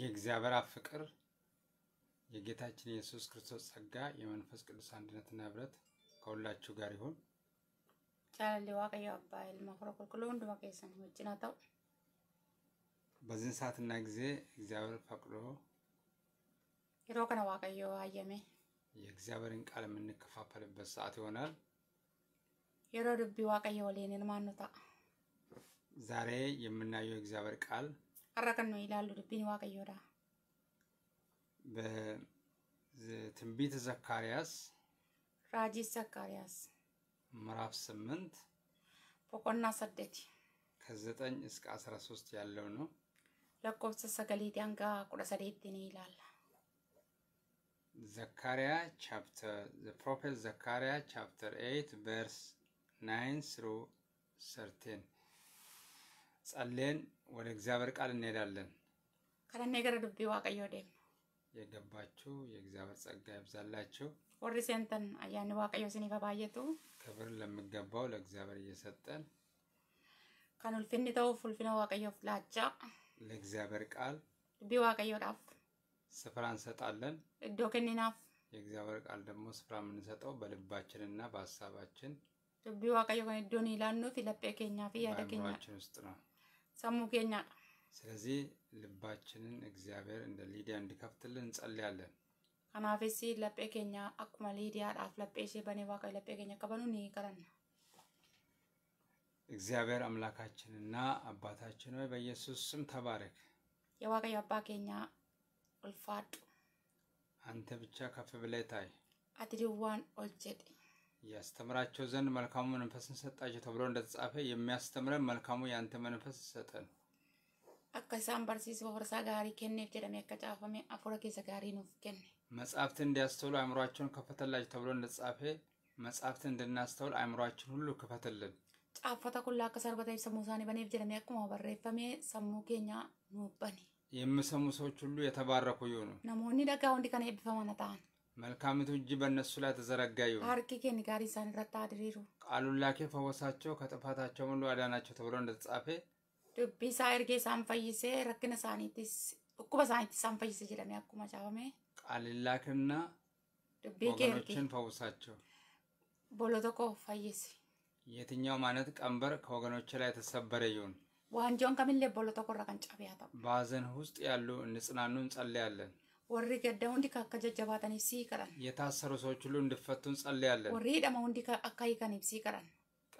የእግዚአብሔር አብ ፍቅር የጌታችን የኢየሱስ ክርስቶስ ጸጋ የመንፈስ ቅዱስ አንድነትና ህብረት ከሁላችሁ ጋር ይሁን። ቻላሌ ዋቀዮ አባይል ማኩረኩልኩሎ ወንድ ዋቀየሰን ወጭናታው በዚህን ሰዓትና ጊዜ እግዚአብሔር ፈቅዶ የሮ ከነ አየሜ የእግዚአብሔርን ቃል የምንከፋፈልበት ሰዓት ይሆናል። የሮ ድቢ ዋቀዮ ወሌኔን ማኑታ ዛሬ የምናየው እግዚአብሔር ቃል har'a kan nuyi ilaallu dubbiin waaqayyoodha. ትንቢት ዘካርያስ ራእይ ዘካርያስ ምዕራፍ ስምንት ፎቆና ሰደት ከዘጠኝ እስከ አስራ ሶስት ያለው ነው። ለኮብሰ ሰገሌት አንጋ ቁደ ሰዴት ይላል። ዘካሪያ ቻፕተር ፕሮፌት ዘካሪያ ቻፕተር ኤይት ቨርስ ናይን ስሩ ሰርቴን ጸልየን ወደ እግዚአብሔር ቃል እንሄዳለን። ከነኔ ገረ ዱቢ ዋቀዮ ደም የገባችሁ የእግዚአብሔር ጸጋ ይብዛላችሁ። ወሪ ሴንተን አያን ዋቀዮ ሲኒፈ ባየቱ ክብር ለሚገባው ለእግዚአብሔር እየሰጠን ከን ኡልፊኒ ተው ፉልፊነ ዋቀዮ ፍላቻ ለእግዚአብሔር ቃል ዱቢ ዋቀዮ ዳፍ ስፍራ እንሰጣለን። እዶ ከኒናፍ የእግዚአብሔር ቃል ደግሞ ስፍራ የምንሰጠው በልባችንና በሀሳባችን ዱቢ ዋቀዮ ከን እዶን ይላኑት ለጴ ኬኛ ፊ ያደገኛ ውስጥ ነው። ሰሙ ስለዚህ ልባችንን እግዚአብሔር እንደ ሊዲያ እንዲከፍትልን እንጸልያለን። ከናፌሲ ለጴ ኬኛ አኩመ ሊዲያድሃፍ ለጴሴ በኔ ዋቀ ለጴ ኬኛ ኒ ቀረና እግዚአብሔር አምላካችንና አባታችን ሆይ በኢየሱስ ስም ተባረክ። የዋቃይ አባ ኬኛ አንተ ብቻ ከፍ ብለህ ታይ አትድዋን ያስተምራቸው ዘንድ መልካሙ መንፈስን ሰጣቸው ተብሎ እንደተጻፈ የሚያስተምረን መልካሙ የአንተ መንፈስ ይሰጠን። አካሳን በርሲስ ወርሳ ጋሪ ኬኔ ጀደም የከጫፈሜ አፎረኬሰ ጋሪ ኑፍ ኬኔ መጽሐፍትን እንዲያስተውሉ አእምሯቸውን ከፈተላቸው ተብሎ እንደተጻፈ መጽሐፍትን እንድናስተውል አእምሯችን ሁሉ ክፈትልን። ጫፈተ ኩላ አከሰር በታይ ሰሙ ሳኔ በኔ ጀደም ያቁሞ በሬፈሜ ሰሙ ኬኛ ኑበኒ የምሰሙ ሰዎች ሁሉ የተባረኩ ይሁኑ። ነሞኒ ደጋ ወንዲ ይብፈማ ነታን መልካሚቱ እጅ በእነሱ ላይ ተዘረጋ ይሁን። አርቂ ኬን ጋር ይሳን ረታ አድሪሩ ቃሉን ላኬ ፈወሳቸው፣ ከጥፋታቸው ሁሉ አዳናቸው ተብሎ እንደተጻፈ ዱቢ ሳ ኤርጌ ኢሳን ፈይሴ ረክነ ሳኒቲስ እኩበ ሳኒቲ ሳን ፈይሴ ጀለሜ አኩማ ጫፈሜ ቃል ላክና ዱቢ ወገኖችን ፈውሳቸው ቦሎ ፈይሴ የትኛው ማነት ቀንበር ከወገኖች ላይ ተሰበረ ይሁን። ዋንጆን ከምን ቦሎ ቶኮ ረቀን ጫፍ ያተው ባዘን ውስጥ ያሉ እንጽናኑ እንጸለያለን። ወሪ ገዳ ሁንዲ ከአካ ጀጀባተኒፍ ሲ ቀረን የታሰሩ ሰዎች ሁሉ እንዲፈቱ እንጸልያለን። ወሪ ደማ ሁንዲ አካ ይከኒፍ ሲ ቀረን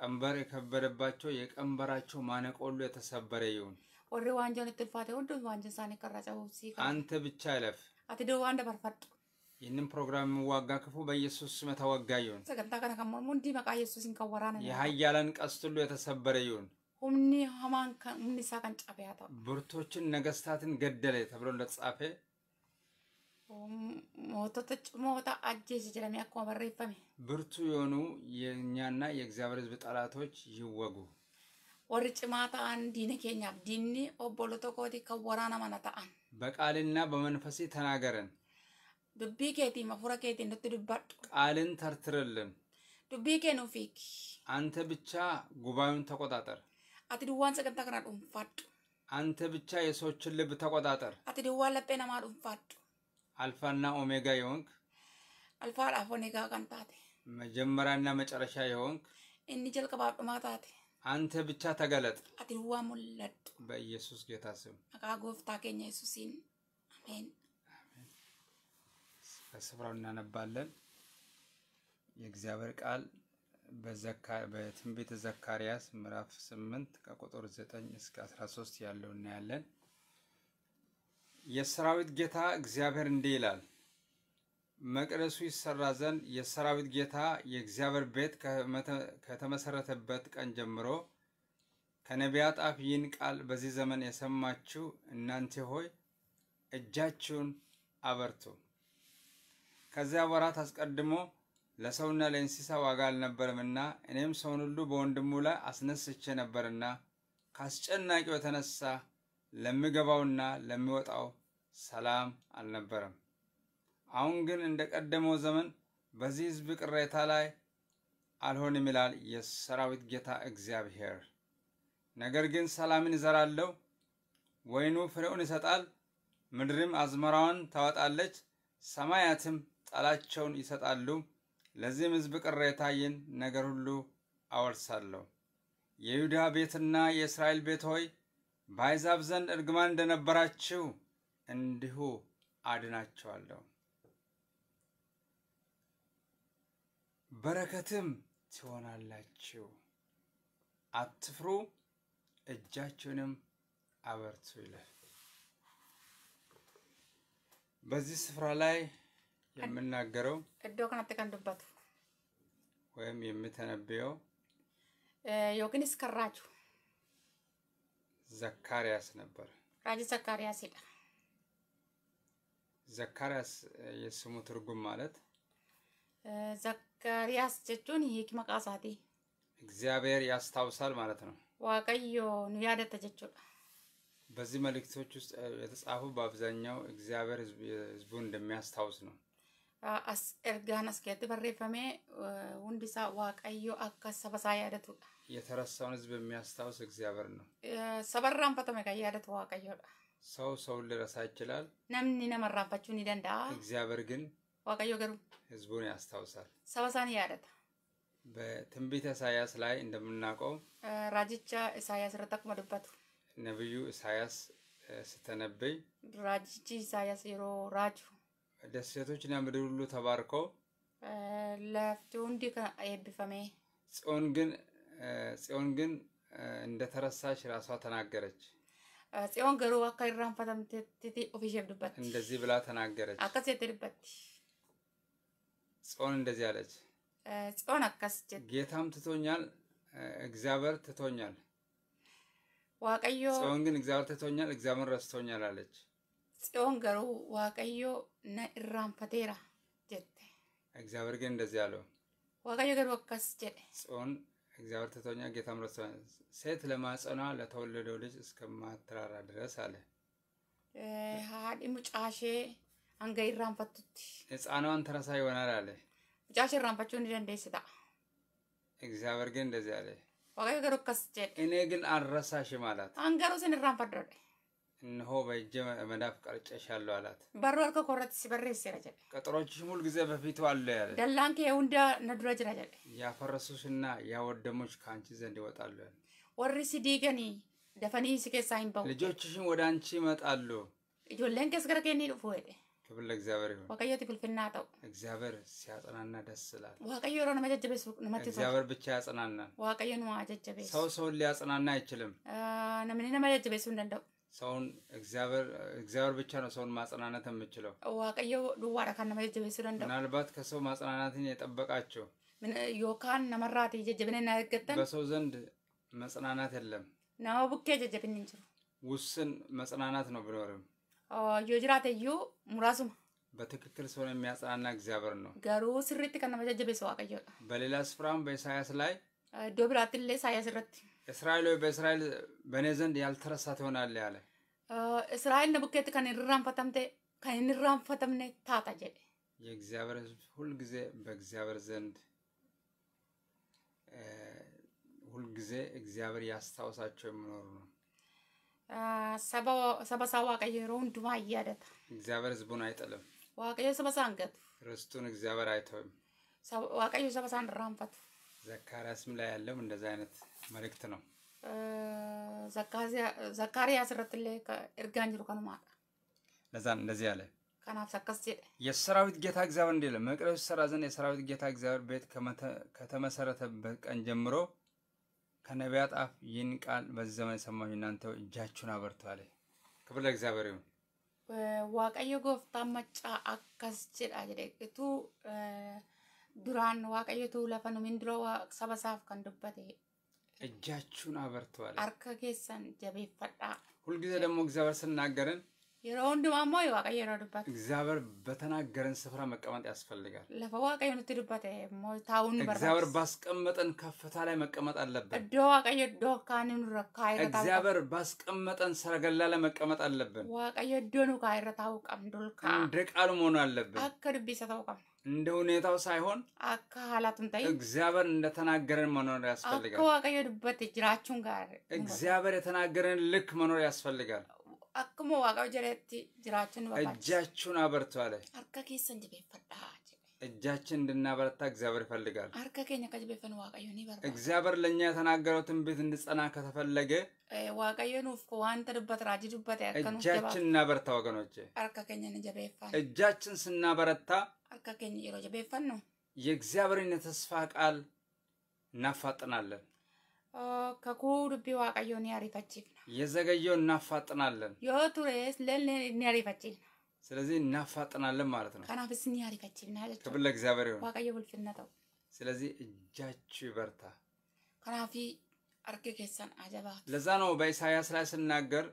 ቀንበር የከበደባቸው የቀንበራቸው ማነቆ ሁሉ የተሰበረ ይሁን። ወሪ ዋንጀን እትልፋቴ ሁንዱ ዋንጀን ሳኒ ቀረጨው ሲ አንተ ብቻ እለፍ። አቲ ደዋን ደበርፈጡ ይህንን ፕሮግራም የሚዋጋ ክፉ በኢየሱስ ስም የተወጋ ይሁን። ሰገንታ ከነ ከሞሙ እንዲ መቃ ኢየሱስን ከወራን የኃያላን ቀስት ሁሉ የተሰበረ ይሁን። ሁምኒ ሀማን ሁምኒ ሳ ቀንጫፈ ያታው ብርቶችን ነገስታትን ገደለ ተብሎ እንደተጻፈ mootota moota ajjeese jedhamee akkuma barreeffame. Birtuu yoonuu የእኛና የእግዚአብሔር ሕዝብ ጠላቶች ይወጉ። warri cimaa ta'an diina keenyaaf diinni obbolota kooti kan waraana mana ta'an. በቃልና በመንፈሴ ተናገረን። dubbii keetiin afuura keetiin nutti dubbadhu. ቃልን ተርትርልን። dubbii kee nuuf hiiki. አንተ ብቻ ጉባኤውን ተቆጣጠር። ati duwwaan sagantaa kana dhuunfaadhu. አንተ ብቻ የሰዎችን ልብ ተቆጣጠር። ati duwwaan laphee namaa dhuunfaadhu. አልፋና ኦሜጋ የሆንክ አልፋ ዳፍ ኦሜጋ ቀን መጀመሪያና መጨረሻ የሆንክ እኒ ጀልቀባብ ዱማ አንተ ብቻ ተገለጥ። አትዋ ሙለድ በኢየሱስ ጌታ ስም አቃ ጎፍታ ኬኛ ኢየሱሲን አሜን። ከስፍራው እናነባለን የእግዚአብሔር ቃል በትንቢተ ዘካርያስ ምዕራፍ 8 ከቁጥር 9 እስከ 13 ያለው እናያለን። የሰራዊት ጌታ እግዚአብሔር እንዲህ ይላል፣ መቅደሱ ይሰራ ዘንድ የሰራዊት ጌታ የእግዚአብሔር ቤት ከተመሰረተበት ቀን ጀምሮ ከነቢያት አፍ ይህን ቃል በዚህ ዘመን የሰማችሁ እናንተ ሆይ እጃችሁን አበርቱ። ከዚያ ወራት አስቀድሞ ለሰውና ለእንስሳ ዋጋ አልነበረምና እኔም ሰውን ሁሉ በወንድሙ ላይ አስነስቼ ነበርና ከአስጨናቂው የተነሳ ለሚገባውና ለሚወጣው ሰላም አልነበረም። አሁን ግን እንደ ቀደመው ዘመን በዚህ ሕዝብ ቅሬታ ላይ አልሆንም ይላል የሰራዊት ጌታ እግዚአብሔር። ነገር ግን ሰላምን እዘራለሁ፣ ወይኑ ፍሬውን ይሰጣል፣ ምድርም አዝመራዋን ታወጣለች፣ ሰማያትም ጣላቸውን ይሰጣሉ። ለዚህም ሕዝብ ቅሬታ ይህን ነገር ሁሉ አወርሳለሁ። የይሁዳ ቤትና የእስራኤል ቤት ሆይ በአሕዛብ ዘንድ እርግማን እንደነበራችሁ እንዲሁ አድናቸዋለሁ፣ በረከትም ትሆናላችሁ። አትፍሩ፣ እጃችሁንም አበርቱ ይላል። በዚህ ስፍራ ላይ የምናገረው እዶ ከንዱበቱ ወይም የምተነብየው ዮግን እስከራችሁ ዘካርያስ ነበር። ሀጂ ዘካርያስ ሄደ። ዘካርያስ የስሙ ትርጉም ማለት ዘካርያስ ጀቹን ይሄክ ቃሳቲ እግዚአብሔር ያስታውሳል ማለት ነው። ዋቀዮ ያደተ ጀቹ በዚህ መልእክቶች ውስጥ የተጻፉ በአብዛኛው እግዚአብሔር ህዝቡን እንደሚያስታውስ ነው። አስ ኤርጋን አስጌት በሬፈሜ ሁንዲሳ ዋቀዮ አካ ያደቱ ያደቱዳ የተረሳውን ህዝብ የሚያስታውስ እግዚአብሔር ነው። ሰበራን ሰበራንፈተመ ከያደት ዋቀዮዳ ሰው ሰውን ሊረሳ ይችላል። ነምን ነመራንፈችሁን ይደንዳ እግዚአብሔር ግን ዋቀዮ ገሩ ህዝቡን ያስታውሳል። ሰበሳን ያደታ በትንቢተ ኢሳያስ ላይ እንደምናውቀው ራጅቻ ኢሳያስ ረተኩመ ዱበቱ ነቢዩ ኢሳያስ ስተነብይ ራጅቺ ኢሳያስ የሮ ራጁ ደሴቶችና ምድር ሁሉ ተባርከው ለፍቱ እንዲ ኤብፈሜ ጽዮን ግን ጽዮን ግን እንደተረሳሽ ራሷ ተናገረች። ጽዮን ገሩ አካ ኢራንፋተምቴቲ ኦፊሸብዱበት እንደዚህ ብላ ተናገረች። አከስ የትድበት ጽዮን እንደዚህ አለች። ጽዮን አካስ ጌታም ትቶኛል፣ እግዚአብሔር ትቶኛል። ዋቀዮ ጽዮን ግን እግዚአብሔር ትቶኛል፣ እግዚአብሔር ረስቶኛል አለች። ጽዮን ገሩ ዋቀዮ ነ ኢራንፈቴራ ጀቴ እግዚአብሔር ግን እንደዚህ አለው። ዋቀዮ ገሩ አከስ ጀደ ጽዮን እግዚአብሔር ትተኛ ጌታ ምረት ሴት ለማጸኗ ለተወለደው ልጅ እስከማትራራ ድረስ አለ ሀዲ ሙጫሼ አንገ ይራንፈቱት ህፃኗን ተረሳ ይሆናል አለ ሙጫሼ ይራንፈችውን ደንደስታ እግዚአብሔር ግን እንደዚህ አለ ዋጋ ገሮ ከስቼ እኔ ግን አልረሳሽም አላት አንገሮ ስን ይራንፈደደ እነሆ በእጄ መዳፍ ቀርጬሻለሁ አላት። በሩ አልከ ኮረት ሲበሬስ ጀ ቀጠሮችሽ ሙሉ ጊዜ በፊቱ አለ ያለ ደላንከ የውንደ ነዱረ ጅራ ጀ ያፈረሱሽና ያወደሙሽ ከአንቺ ዘንድ ይወጣሉ ወሪ ሲዲገኒ ደፈኒ ሲኬሳ ይንበው ልጆችሽን ወደ አንቺ ይመጣሉ። ኢጆሌን ከስ ገረ ኬኒ ዱፉ ሄደ ክብር ለእግዚአብሔር ይሁን። ወቀየት ትፍልፍና ጠው እግዚአብሔር ሲያጽናና ደስ ይላል። ዋቀዮ ሮ ነመጀጀበ እግዚአብሔር ብቻ ያጽናናል። ወቀየ ነው አጀጀበ ሰው ሰውን ሊያጽናና አይችልም። ነምን ነመጀጀበ ሱ እንደው ሰውን እግዚአብሔር ብቻ ነው ሰውን ማጽናናት የምችለው። ዋቀየ ዱዋራ ካነመ ጀጀቤሱ ደንደ ምናልባት ከሰው ማጽናናትን የጠበቃቸው ዮካን ነመራት የጀጀብን ናገተን በሰው ዘንድ መጽናናት የለም። ናው ቡኬ ጀጀብን እንችሉ ውስን መጽናናት ነው ብኖርም ዩ ሙራሱማ በትክክል ሰውን የሚያጽናና እግዚአብሔር ነው። ገሩ ስሪት ከነመ ሰው ዋቀዮ በሌላ ስፍራም በኢሳያስ ላይ ዶብራትን ኢሳያስ ረት እስራኤል በእስራኤል በእኔ ዘንድ ያልተረሳ ትሆናለህ ያለ እስራኤል ነቡከት ከን irraanfatamte kan hin irraanfatamne taata jedhe የእግዚአብሔር ሕዝብ ሁልጊዜ በእግዚአብሔር ዘንድ ሁልጊዜ እግዚአብሔር ያስታውሳቸው የሚኖሩ ነው። ሰበሳ ዋቀየሮ ሁንዱማ እያደታ እግዚአብሔር ሕዝቡን አይጥልም። ዋቀዮ ሰበሳ አንገቱ ርስቱን እግዚአብሔር አይተውም። ዋቀዮ ሰበሳ እንራንፈቱ ዘካርያስም ላይ ያለው እንደዚህ አይነት መልእክት ነው። zakkaariyaas irratti illee ergaan jiru kanumaadha. ለዛም እንደዚህ አለ ከናፍ ሰከስ ጀደ የሰራዊት ጌታ እግዚአብሔር እንዲለ መቅደስ ሰራ ዘንድ የሰራዊት ጌታ እግዚአብሔር ቤት ከተመሰረተበት ቀን ጀምሮ ከነቢያት አፍ ይህን ቃል በዚህ ዘመን የሰማችሁ እናንተ እጃችሁን አበርቱ ክብር ለእግዚአብሔር ይሁን። ዋቀዮ ጎፍታ መጫ አከስ ጀዳ ጀደ እቱ ዱራን ዋቀዮቱ ለፈኑ ምንድሮ ሰበሳፍ ከንዱበት እጃችሁን አበርተዋል። አርከ ኬሰን ጀቤፈጣ ሁልጊዜ ደግሞ እግዚአብሔር ስናገርን የሮ ወንድማሞ ዋቀ የሮ ድባት እግዚአብሔር በተናገረን ስፍራ መቀመጥ ያስፈልጋል። ለፈዋቀ ዋቀዮ ንቲ ድባቴ ታውን እግዚአብሔር ባስቀመጠን ከፍታ ላይ መቀመጥ አለብን። እዶ ዋቀዮ ዶ ካንን ረካ እግዚአብሔር ባስቀመጠን ሰረገላ ላይ መቀመጥ አለብን። ዋቀ የዶኑ ካይረታው ቀምዱልካ እንደ ቃሉ መሆኑ አለብን። አከ ድቢሰ እንደ ሁኔታው ሳይሆን አካላቱን ታይ እግዚአብሔር እንደተናገረን መኖር ያስፈልጋል። አዋቀየዱበት እጅራችሁን ጋር እግዚአብሔር የተናገረን ልክ መኖር ያስፈልጋል። አክሞ ዋቃው ጀረቲ ጅራችን እጃችሁን አበርቱ አርከ አርካ ኬሰን እጃችን እንድናበረታ እግዚአብሔር ይፈልጋል። እግዚአብሔር ለእኛ የተናገረው ትንቢት እንድጸና ከተፈለገ ራጅ እጃችን እናበረታ። ወገኖቼ እጃችን ስናበረታ ነው የእግዚአብሔርን የተስፋ ቃል እናፋጥናለን። ከኩ ዱቢ ዋቀዮ ኒ የዘገየው እናፋጥናለን። ዮ ቱሬስ ለኔ ስለዚህ እናፋጥናለን ማለት ነው። ከናፍስኒ ያሪፈች ናለች ክብር ለእግዚአብሔር ይሁን። ዋቀየ ውልፍነተው ስለዚህ እጃችሁ ይበርታ። ከናፊ አርጌ ከሰን አጀባ ለዛ ነው በኢሳያስ ላይ ስናገር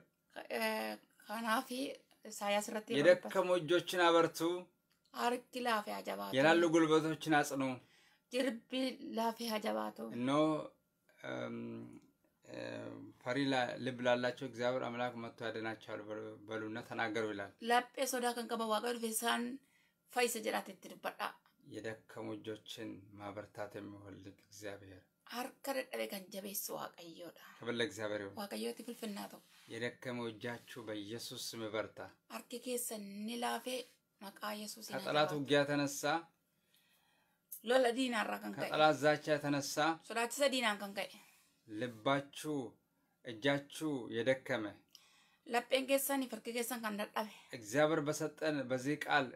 ከናፊ ኢሳያስ ረት የደከሙ እጆችን አበርቱ አርኪ ላፊ አጀባ የላሉ ጉልበቶችን አጽኑ ጅርቢ ላፊ አጀባቶ እነሆ ፈሪ ልብ ላላቸው እግዚአብሔር አምላክ መጥቶ ያደናቸዋል በሉና ተናገሩ ይላል። ላጴ ሶዳ ከንቀበ ዋቀዱ ፌሳን ፈይሰ ጀራት ትድበዳ የደከሙ እጆችን ማበርታት የሚወልድ እግዚአብሔር ሀርከ ደደቤ ከንጀቤስ ዋቀዮዳ ክብር እግዚአብሔር ይሁን። ዋቀዮቲ ፍልፍና ተው የደከመ እጃችሁ በኢየሱስ ስም በርታ። አርኪ ኬሰ ኒላፌ መቃ ኢየሱስ ከጠላት ውጊያ ተነሳ ሎለ ዲናራ ከንቀይ ከጠላት ዛቻ ተነሳ ሶዳችሰ ዲናን ከንቀይ ልባችሁ፣ እጃችሁ የደከመ ለጴንጌሰን ጌሳን ፈርክ እግዚአብሔር በሰጠን በዚህ ቃል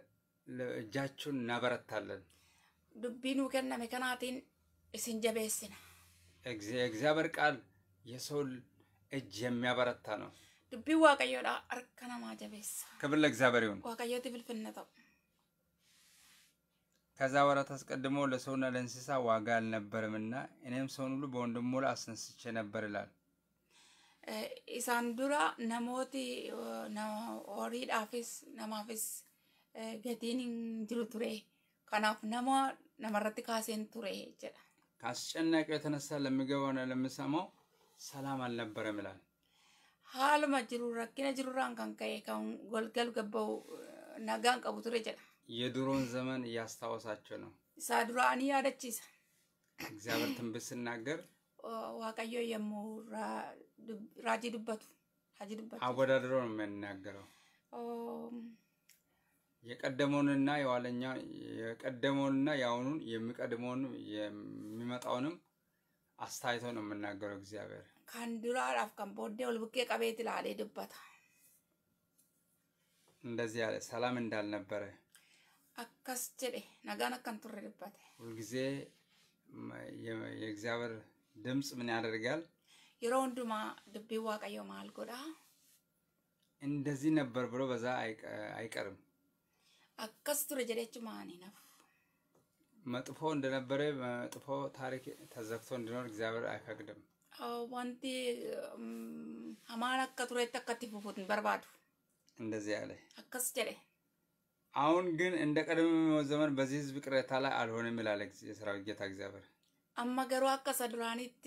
እጃችሁን እናበረታለን። ዱቢኑ ከነ መከናቲን እስንጀቤስና ጀቤስና የእግዚአብሔር ቃል የሰው እጅ የሚያበረታ ነው። ዱቢ ዋቀዮዳ አርከናማ ጀቤሳ ክብር ለእግዚአብሔር ይሁን። ዋቀዮ ፍልፍነተው ከዛ ወራት አስቀድሞ ለሰውና ለእንስሳ ዋጋ አልነበረምና እኔም ሰውን ሁሉ በወንድሙ ላይ አስነስቼ ነበር ይላል። ኢሳንዱራ ነሞቲ ወሪዳፊስ ነማፊስ ገቲን ጅሩ ቱሬ ከናፍ ነሞ ነመረት ካሴን ቱሬ ይችላል። ከአስጨናቂ የተነሳ ለሚገባውና ለምሰማው ሰላም አልነበረም ይላል። ሀሉ መጅሩ ረኪነ ጅሩራን ከንከ ከን ጎልገል ገባው ነጋን ቀቡ ይችላል የድሮን ዘመን እያስታወሳቸው ነው። ሳዱራኒ ያደችስ እግዚአብሔር ትንብት ስናገር ዋቀዮ የሞ ራጂ ዱበቱ ሀጂ አወዳድሮ ነው የሚናገረው የቀደመውንና የዋለኛ የቀደመውንና የአሁኑን የሚቀድመውን የሚመጣውንም አስታይቶ ነው የምናገረው እግዚአብሔር አላፍ ከንቦዴ ወልብቄ ቀቤት ላሌ ድበታ እንደዚህ ያለ ሰላም እንዳልነበረ akkas jedhe nagaan akkan ሁልጊዜ የእግዚአብሔር ድምፅ ምን ያደርጋል yeroo hundumaa dubbiin waaqayyoo maal godha እንደዚህ ነበር ብሎ በዛ አይቀርም akkas ture jedhe jechuun maaniinaaf መጥፎ እንደነበረ መጥፎ ታሪክ ተዘግቶ እንዲኖር እግዚአብሔር አይፈቅድም። ዋንቲ ሀማን አካ ቱሬት በርባዱ እንደዚህ ያለ አካስ ጀለ አሁን ግን እንደ ቀደመ ዘመን በዚህ ህዝብ ቅሬታ ላይ አልሆነም ይላል የሰራዊት ጌታ እግዚአብሔር። አማገሩ አቀሰ ዱራኒት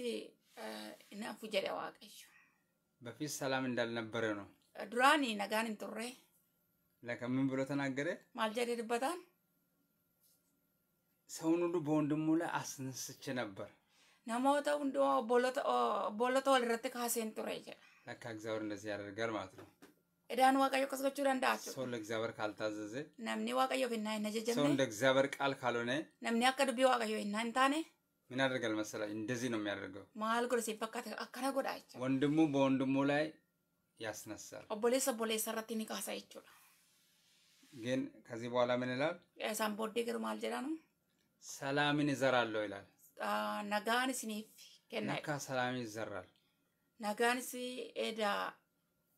እናፉ ጀደ ዋቀዩ በፊት ሰላም እንዳልነበረ ነው። ዱራኒ ነጋን እንቱሬ ለከምን ብሎ ተናገረ። ማልጀደ ሰውን ሁሉ በወንድሙ ላይ አስነስቼ ነበር። ነሞተው ሁንዶ ቦሎተ ወልረት ካሴን ጥሬ ለካ እግዚአብሔር እንደዚህ ያደርጋል ማለት ነው። እዳን ዋቀዮ ቀስቀችሁ ደንዳቸው ሰው ለእግዚአብሔር ካልታዘዘ ነምኒ ዋቀዮ ፊና ይነጀጀም ሰው ለእግዚአብሔር ቃል ካልሆነ ነምኒ አቀዱ ዱቢ ዋቀዮ ይና እንታኔ ምን ያደርጋል መሰላ እንደዚህ ነው የሚያደርገው ማል ጎል ሲበካት አከነ ጎዳይቻ ወንድሙ በወንድሙ ላይ ያስነሳል ኦቦሌስ ኦቦሌስ ሰራት ኒቃሳ ይችላል ግን ከዚህ በኋላ ምን ይላል ያሳን ቦዴ ገር ማል ጀዳ ነው ሰላምን ይዘራለሁ ይላል ነጋን ሲኒፍ ከና ሰላምን ይዘራል ነጋን ሲ ኤዳ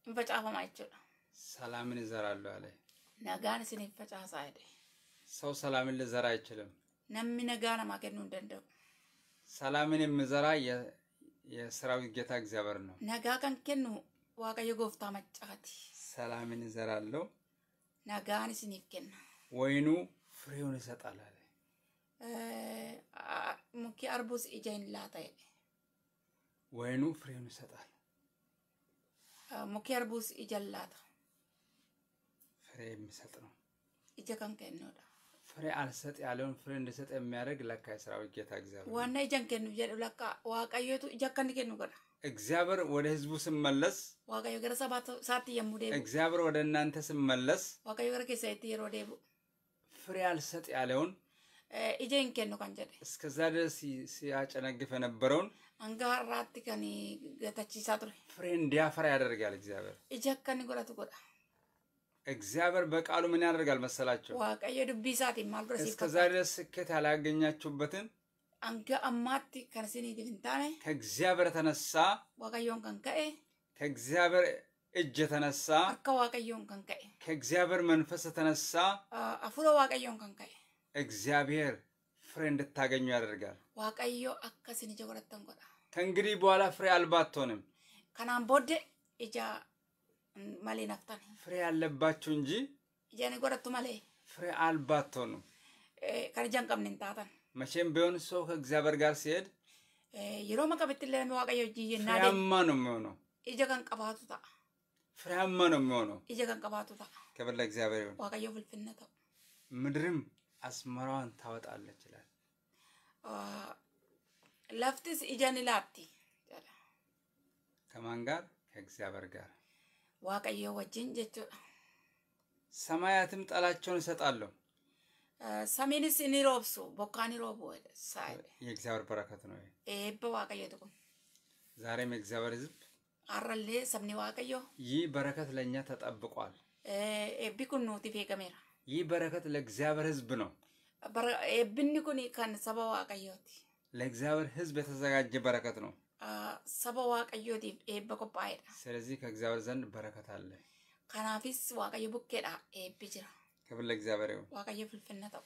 እንፈጫፈማ ይችላል ሰላምን ይዘራሉ አለ። ነጋን ስኒፍ ፈጫሳ ሄደ። ሰው ሰላምን ልዘራ አይችልም። ነሚ ነጋ ለማገኑ እንደንደው ሰላምን የምዘራ የሰራዊት ጌታ እግዚአብሔር ነው። ነጋ ቀን ከኑ ዋቀየ ጎፍታ መጫት ሰላምን እዘራለሁ ነጋን ስኒፍ ከና ወይኑ ፍሬውን ይሰጣል አለ። ሙኪ አርቡስ እጃይን ላታ ሄደ። ወይኑ ፍሬውን ይሰጣል። ሙኪ አርቡስ ኢጀን ላታ ፍሬ የሚሰጥ ነው። እጀከን ከኖዳ ፍሬ አልሰጥ ያለውን ፍሬ እንድሰጥ የሚያደርግ ለካ የሰራዊት ጌታ እግዚአብሔር ዋና እጀን ከኑ ለካ ዋቀየቱ እጀከን ከኑ ገዳ እግዚአብሔር ወደ ህዝቡ ስመለስ ዋቀዮ ገረ ሰባት ሰዓት የሙዴ እግዚአብሔር ወደ እናንተ ስመለስ ዋቀዮ ገረ ከሰይት የሮ ዴቡ ፍሬ አልሰጥ ያለውን እጄን ከኑ ካን ጀደ እስከዛ ድረስ ሲያጨነግፍ የነበረውን አንጋራት ከኒ ገታቺ ሳጥሩ ፍሬ እንዲያፈራ ያደርጋል እግዚአብሔር እጀከን ጎዳቱ ጎዳ እግዚአብሔር በቃሉ ምን ያደርጋል መሰላቸው? ዋቀየ ዱቢሳት ማልዱረስ እስከ ዛሬ ድረስ ስኬት ያላገኛችሁበትን አንገ አማቲ ከርሲኒ ፍንታኔ ከእግዚአብሔር ተነሳ ዋቀየውን ከንከኤ ከእግዚአብሔር እጅ የተነሳ አከ ዋቀየውን ከንከኤ ከእግዚአብሔር መንፈስ የተነሳ አፍሮ ዋቀየውን ከንከኤ እግዚአብሔር ፍሬ እንድታገኙ ያደርጋል። ዋቀዮ አከስን ጀጎረተን ጎዳ ከእንግዲህ በኋላ ፍሬ አልባ አትሆንም። ከናም ቦደ እጃ ማሌ ናፍታኒ ፍሬ ያለባችሁ እንጂ ጃኔ ጎረቱ ማሌ ፍሬ አልባቶ ነው ከርጃን ቀምንን ታታን መቼም ቢሆን ሰው ከእግዚአብሔር ጋር ሲሄድ የሮ መቀበት ለሚ ዋቀዮ ጅዬ ናደ ፍሬያማ ነው የሚሆነው ኢጀ ቀንቀባቱ ታ ፍሬያማ ነው የሚሆነው ኢጀ ቀንቀባቱ ታ ክብር ለእግዚአብሔር ይሁን። ዋቀዮ ፍልፍነተው ምድርም አስመራዋን ታወጣለች ይላል። ለፍትስ እጀን ላቲ ከማን ጋር? ከእግዚአብሔር ጋር ዋቀየ ወጅን ጀቹ ሰማያትም xalaachon iseexaalloo. Samiinis ኒሮብሱ roobsu bokkaan ni roobu. የእግዚአብሔር በረከት ነው። ኤበ waaqayyo ጥቁም ዛሬም የእግዚአብሔር ሕዝብ አረሌ ሰምኒ waaqayዮ ይህ በረከት ለእኛ ተጠብቋል። ኤቢ ኩን ፌገሜራ ይህ በረከት ለእግዚአብሔር ሕዝብ ነው። ኤብኒ ከን ሰባ waaqayዮቲ ለእግዚአብሔር ሕዝብ የተዘጋጀ በረከት ነው። saba Waaqayyootiif eebba qophaa'edha. Selezii ከእግዚአብሔር ዘንድ በረከት አለ። ከናፊስ Waaqayyo bukkeedha eebbi jira። ክብር ለእግዚአብሔር ይሁን። Waaqayyo ፍልፍልነ ta'u።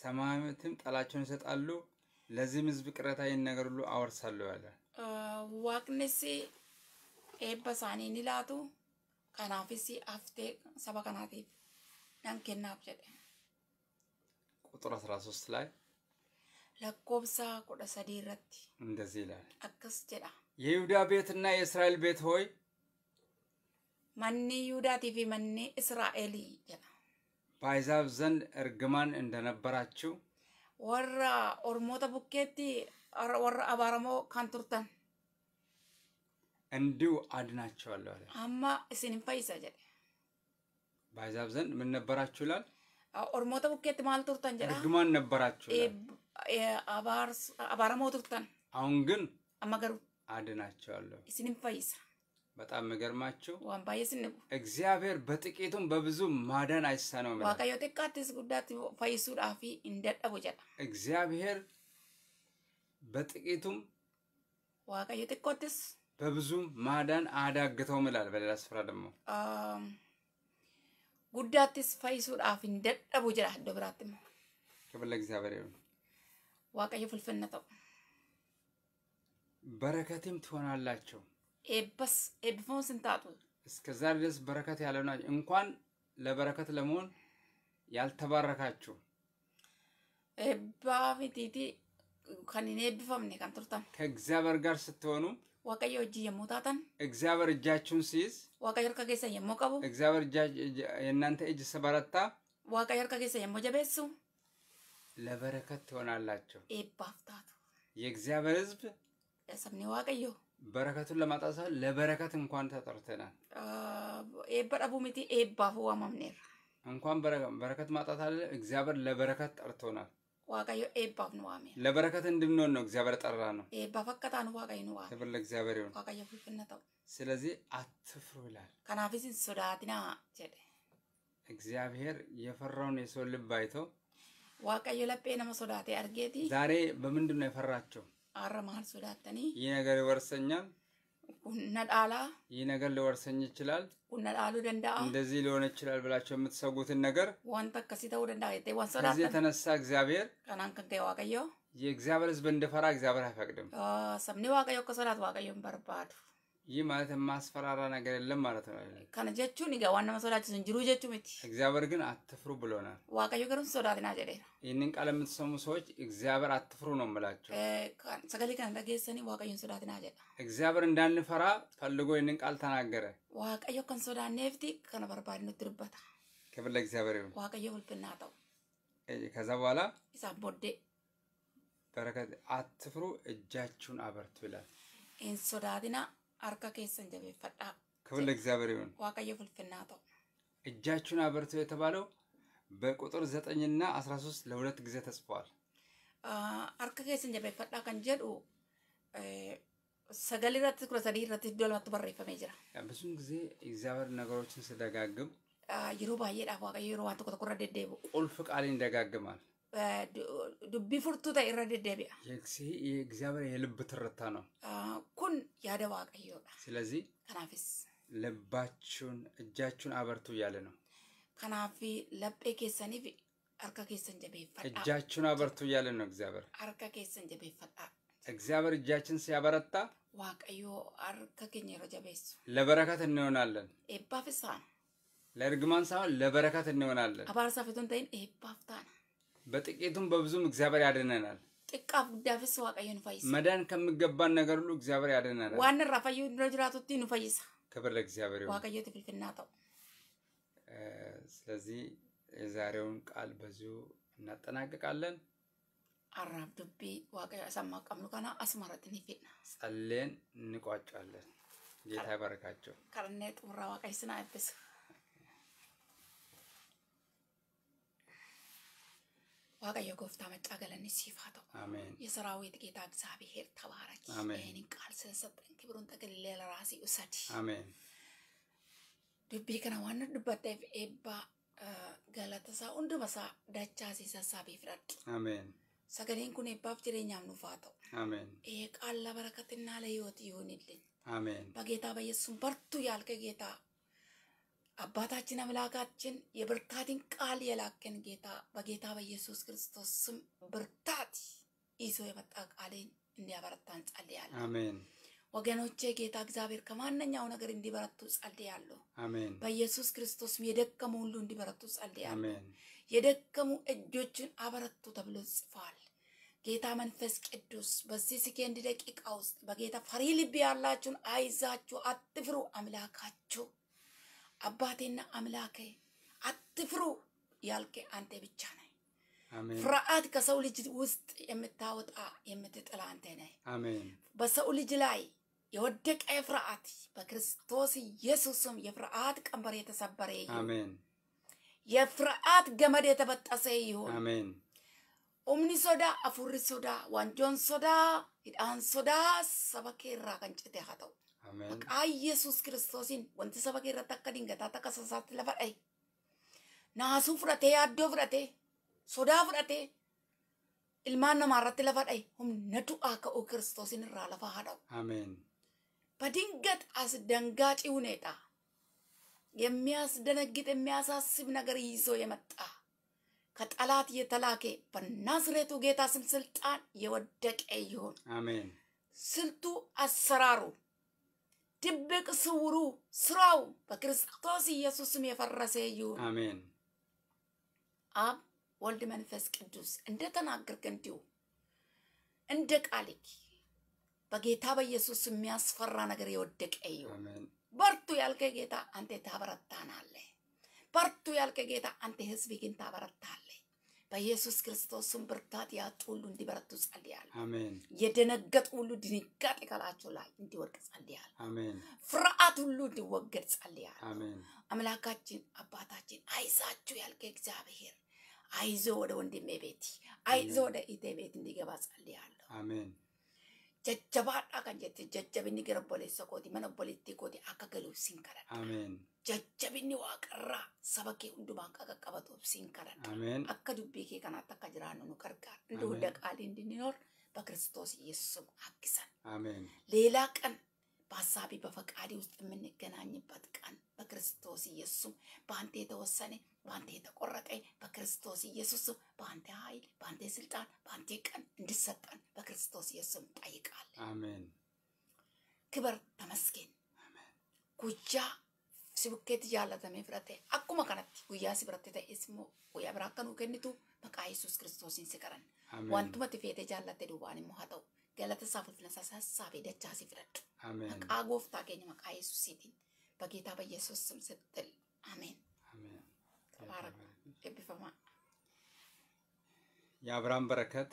ሰማያትም ጣላቸውን ይሰጣሉ፣ ለዚህም ሕዝብ ቅሬታ ይህን ነገር ሁሉ አወርሳለሁ ያለ waaqnis eebba isaanii ni laatu kanaafis haftee saba kanaatiif nan kennaaf jedhe ቁጥር 13 ላይ lakkoobsa kudha sadii irratti እንደዚህ ይላል። akkas jedha. የይሁዳ ቤትና የእስራኤል ቤት ሆይ manni Yihuudaatii fi manni Israa'elii jedha. በአሕዛብ ዘንድ እርግማን እንደነበራችሁ warra Ormoota bukkeetti warra abaaramoo kan turtan እንዲሁ አድናቸዋለሁ አለ። amma isin hin fayyisa jedhe. በአሕዛብ ዘንድ ምን ነበራችሁ ይላል? Ormoota bukkeetti maal turtan jedha. እርግማን ነበራችሁ ይላል። አባረሞቱታን አሁን ግን አማገሩ አድናቸዋለሁ ስንም ፈይሳ በጣም የሚገርማችሁ ዋንባዬ ስንቡ እግዚአብሔር በጥቂቱም በብዙ ማዳን አይሳነውም። ዋቀዮ ጥቃትስ ጉዳት ዳፊ እንደደቡ ጀዳ እግዚአብሔር በጥቂቱም ዋቀዮ ጥቆትስ በብዙ ማዳን አዳግተውም ይላል። በሌላ ስፍራ ደግሞ ጉዳትስ ፈይሱዳፍ እንደደቡ ጀዳ ዶብራትም ክብር እግዚአብሔር ይሁን። waaqayyo fulfinna በረከትም ትሆናላቸው። ኤበስ ኤብፎን ስንታጡ እስከዛ ድረስ በረከት ያለው ናቸው። እንኳን ለበረከት ለመሆን ያልተባረካችሁ ኤባፊቲቲ ከኒን ኤብፈምኔ ከም ከእግዚአብሔር ጋር ስትሆኑ waaqayyo እጅ የሞታተን እግዚአብሔር እጃችሁን ሲይዝ waaqayyo harka የሞቀቡ እግዚአብሔር እጃ የእናንተ እጅ ስበረታ waaqayyo harka የሞጀበሱ ለበረከት ትሆናላቸው። ኤባፍታቱ የእግዚአብሔር ህዝብ ሰምኔ ዋቀዮ በረከቱን ለማጣት ሳይሆን ለበረከት እንኳን ተጠርተናል። ኤበ ደቡ ሚቲ ኤባፉ ዋማምኔር እንኳን በረከት ማጣት አለ። እግዚአብሔር ለበረከት ጠርቶናል። ዋቀዮ ኤባፍ ነው ዋሜ ለበረከት እንድንሆን ነው እግዚአብሔር ጠራ ነው። ኤባፍ አቀጣን ዋቀይ ነው ዋሜ ክብር ለእግዚአብሔር ይሁን። ዋቀዮ ፍልፍነተው ስለዚህ አትፍሩ ይላል። ከናፊስ ሶዳቲና ጀደ እግዚአብሔር የፈራውን የሰው ልብ አይተው waaqayዮ ለጴ nama sodaate argeeti። ዛሬ በምንድን ነው የፈራቸው? አረ መሀል ሶዳተኒ ይህ ነገር ይወርሰኛል ኩነ ዳላ ይህ ነገር ሊወርሰኝ ይችላል ኩነ ደንዳ እንደዚህ ሊሆን ይችላል ብላቸው የምትሰጉትን ነገር ዋንተ ከሲተው ደንዳ ይቴ ወን ሶዳ ከዚህ የተነሳ እግዚአብሔር ከናን ከገ ዋቀዮ የእግዚአብሔር ሕዝብ እንደፈራ እግዚአብሔር አይፈቅድም። ሰምኒ ዋቀዮ ከሶዳት ዋቀዮን በርባዱ ይህ ማለት የማስፈራራ ነገር የለም ማለት ነው። ከነ ጀቹን ይጋ ዋና መሶላችን ጅሩ ጀቹ ምት እግዚአብሔር ግን አትፍሩ ብሎናል። ዋቀዩ ገሩን ሶዳትና ጀዴ ይህንን ቃል የምትሰሙ ሰዎች እግዚአብሔር አትፍሩ ነው የምላቸው። ሰገሊ ከነ ለጌሰኒ ዋቀዩን ሶዳትና ጀ እግዚአብሔር እንዳንፈራ ፈልጎ ይህንን ቃል ተናገረ። ዋቀዩ ከን ኔፍቲ ከነ በርባድ ንትርበታ ክብር ለእግዚአብሔር ይሁን። ዋቀዩ ሁልፍና ተው ከዛ በኋላ ኢሳን ቦዴ በረከት አትፍሩ እጃችሁን አበርቱ ይላል። ኢንሶዳትና harka keessan jabeeffadhaa. ክብር ለእግዚአብሔር ይሁን። ዋቀየ ፍልፍና ተው እጃችሁን አበርቱ የተባለው በቁጥር ዘጠኝና አስራ ሶስት ለሁለት ጊዜ ተጽፏል። harka keessan jabeeffadhaa kan jedhu ሰገል irratti kudha sadii irratti iddoo lamatti barreeffamee jira. ብዙን ጊዜ እግዚአብሔር ነገሮችን ስደጋግም yeroo baay'eedhaaf waaqayyo yeroo waan tokko tokko irra deddeebi'u ቁልፍ ቃሌን ይደጋግማል። dubbii furtuu ta'e irra deddeebi'a. የእግዚአብሔር የልብ ትርታ ነው። አሁን ያደዋ ቀዮ ስለዚህ ከናፊስ ልባችሁን እጃችሁን አበርቱ እያለ ነው። ከናፊ ለጴ ኬሰኒ አርከ ኬሰን ጀቤ እጃችሁን አበርቱ እያለ ነው እግዚአብሔር። አርከ ኬሰን ጀቤ እግዚአብሔር እጃችን ሲያበረታ ዋቀዮ አርከ ኬኝ ረጀቤሱ ለበረከት እንሆናለን። ኤባ ፍሳ ለእርግማን ሳይሆን ለበረከት እንሆናለን። አባርሳ ፍቱን ተይን በጥቂቱም በብዙም እግዚአብሔር ያድነናል። ጥቃፍ ጉዳ ፍስ ዋቀዩ ንፈይስ መዳን ከምገባን ነገር ሁሉ እግዚአብሔር ያደናል። ዋን ራፋዩ ድረጅራቶቲ ንፈይስ ክብር ለእግዚአብሔር ዋቀዩ ትፍልፍና ተው። ስለዚህ የዛሬውን ቃል በዚሁ እናጠናቅቃለን። አራብ ዱቢ ዋቀ ያሰማ ቀምሉ ከና አስማረትን ይፌና ጸሌን እንቋጫለን። ጌታ ይባረካቸው። ከርነ ጥሙራ ዋቀይ ስና ያብስህ waaqayyo gooftaa maccaa galanisiif haa ta'u. የሰራዊት ጌታ እግዚአብሔር ተባረኪ። ይህንን ቃል ስለሰጠን ክብሩን ጠቅልሌ ለራሴ ውሰድ። ዱቢ ከነ ዋን isaa hundumaa isaa dachaa ዳቻሲ ሰሳቤ ፍረድ። sagaleen kun eebbaaf jireenyaaf nuuf haa ta'u. Ee qaalla barakatinnaa la hiyooti yoo hin bartuu yaalka geetaa አባታችን አምላካችን የብርታትን ቃል የላከን ጌታ በጌታ በኢየሱስ ክርስቶስ ስም ብርታት ይዞ የመጣ ቃልን እንዲያበረታን ጸልያለሁ። አሜን። ወገኖቼ ጌታ እግዚአብሔር ከማንኛው ነገር እንዲበረቱ ጸልያለሁ። አሜን። በኢየሱስ ክርስቶስ የደከሙ ሁሉ እንዲበረቱ ጸልያለሁ። የደከሙ እጆችን አበረቱ ተብሎ ጽፏል። ጌታ መንፈስ ቅዱስ በዚህ ስኬንድ ደቂቃ ውስጥ በጌታ ፈሪ ልብ ያላችሁን አይዛችሁ አትፍሩ አምላካችሁ አባቴና አምላኬ አትፍሩ ያልከ አንተ ብቻ ነህ። ፍርሃት ከሰው ልጅ ውስጥ የምታወጣ የምትጥላ አንተ ነህ። በሰው ልጅ ላይ የወደቀ ፍርሃት በክርስቶስ ኢየሱስም የፍርሃት ቀንበር የተሰበረ ይሁን። የፍርሃት ገመድ የተበጠሰ ይሁን። ኡምኒ ሶዳ አፉሪ ሶዳ ዋንጆን ሶዳ ሂዳን ሶዳ ሰበኬራ ከንጭቴ ሀተው በቃ ኢየሱስ ክርስቶስን ወንቲ ሰበ ኬ akka dingataa takka sasaatti lafa dhaye naasuu fudhatee yaaddoo fudhatee sodaa fudhatee ilmaan namaa irratti lafa dhaye humna du'aa ka'uu kiristoosin irraa lafa haa dha'u. በድንገት አስደንጋጭ ሁኔታ የሚያስደነግጥ የሚያሳስብ ነገር ይዞ የመጣ ከጠላት የተላከ በናዝሬቱ ጌታ ስም ስልጣን የወደቀ ይሁን። ስልቱ አሰራሩ ድብቅ ስውሩ ስራው በክርስቶስ ኢየሱስ የፈረሰ ይሁን። አሜን። አብ ወልድ መንፈስ ቅዱስ እንደተናገርከ እንዲሁ እንደ ቃልክ በጌታ በኢየሱስ የሚያስፈራ ነገር የወደቀ ይሁን። በርቱ ያልከ ጌታ አንተ ታበረታናለህ። በርቱ ያልከ ጌታ አንተ ህዝብ ግን ታበረታለህ። በኢየሱስ ክርስቶስ ስም ብርታት ያጡ ሁሉ እንዲበረቱ ጸልያለሁ። አሜን። የደነገጡ ሁሉ ድንጋጤ ካላቸው ላይ እንዲወድቅ ጸልያለሁ። አሜን። ፍርሃት ሁሉ እንዲወገድ ጸልያለሁ። አሜን። አምላካችን አባታችን አይዛችሁ ያልከ እግዚአብሔር አይዞ ወደ ወንድሜ ቤት አይዞ ወደ ኢቴ ቤት እንዲገባ ጸልያለሁ። አሜን። ጀጀባዳ ከንጀት ጀጀብ ገረቦሌ ሰቆቲ መነቦሌቲ ኮቲ አካገሉ ሲንከረዳ አሜን jajjabinni waaqarraa saba kee hundumaan akka qabatuuf siin kadhadha. Akka dubbii kee kanaatti akka jiraannu nu gargaara. Inni hunda qaaliin dinninoor በክርስቶስ ኢየሱስም አግዘን። ሌላ ቀን በሀሳቤ በፈቃዴ ውስጥ የምንገናኝበት ቀን በክርስቶስ ኢየሱስም በአንተ የተወሰነ በአንተ የተቆረጠ በክርስቶስ ኢየሱስም በአንተ ኃይል፣ በአንተ ስልጣን፣ በአንተ ቀን እንድሰጠን በክርስቶስ ኢየሱስም ጠይቃለን። አሜን። ክብር ተመስገን። ጉያ si bukkeetti jaallatamee fudhate akkuma kanatti guyyaa si biratti ta'es immoo guyyaa biraa akka nuu kennitu maqaa Yesuus Kiristoosiin si qaran. Wantuma ati feetee jaallatte duwwaan immoo haa ta'u galata isaa fulfina isaa sassaabee dachaa si fidadhu. Maqaa gooftaa keenya maqaa Yesuusiitiin bageetaa bayyeessus simsitil. Ameen. Tabaaraka eebbifamaa. የአብርሃም በረከት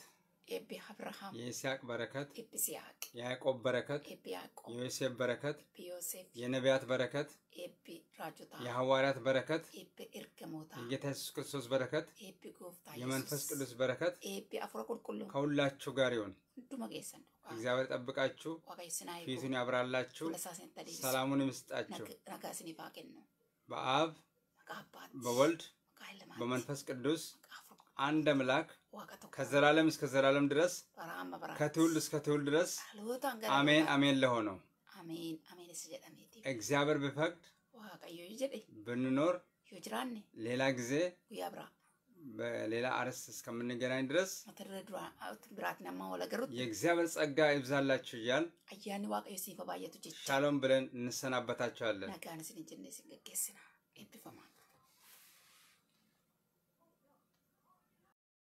ኤቢ አብርሃም፣ የይስሐቅ በረከት ኤቢ ይስሐቅ፣ የያዕቆብ በረከት ኤቢ ያዕቆብ፣ የዮሴፍ በረከት ኤቢ ዮሴፍ፣ የነቢያት በረከት ኤቢ ራጁታ፣ የሐዋርያት በረከት ኤቢ የጌታ ኢየሱስ ክርስቶስ በረከት ኤቢ ጎፍታ፣ የመንፈስ ቅዱስ በረከት ኤቢ አፍረ ቁልቁሉ ከሁላችሁ ጋር ይሁን። እግዚአብሔር ጠብቃችሁ፣ ፊቱን ያብራላችሁ፣ ሰላሙን ይስጣችሁ። በአብ በወልድ በመንፈስ ቅዱስ አንድ አምላክ ከዘላለም እስከ ዘላለም ድረስ ከትውልድ እስከ ትውልድ ድረስ አሜን አሜን ለሆነው እግዚአብሔር ብፈቅድ ብንኖር ሌላ ጊዜ በሌላ አርዕስት እስከምንገናኝ ድረስ የእግዚአብሔር ጸጋ ይብዛላችሁ እያል ሻሎም ብለን እንሰናበታቸዋለን።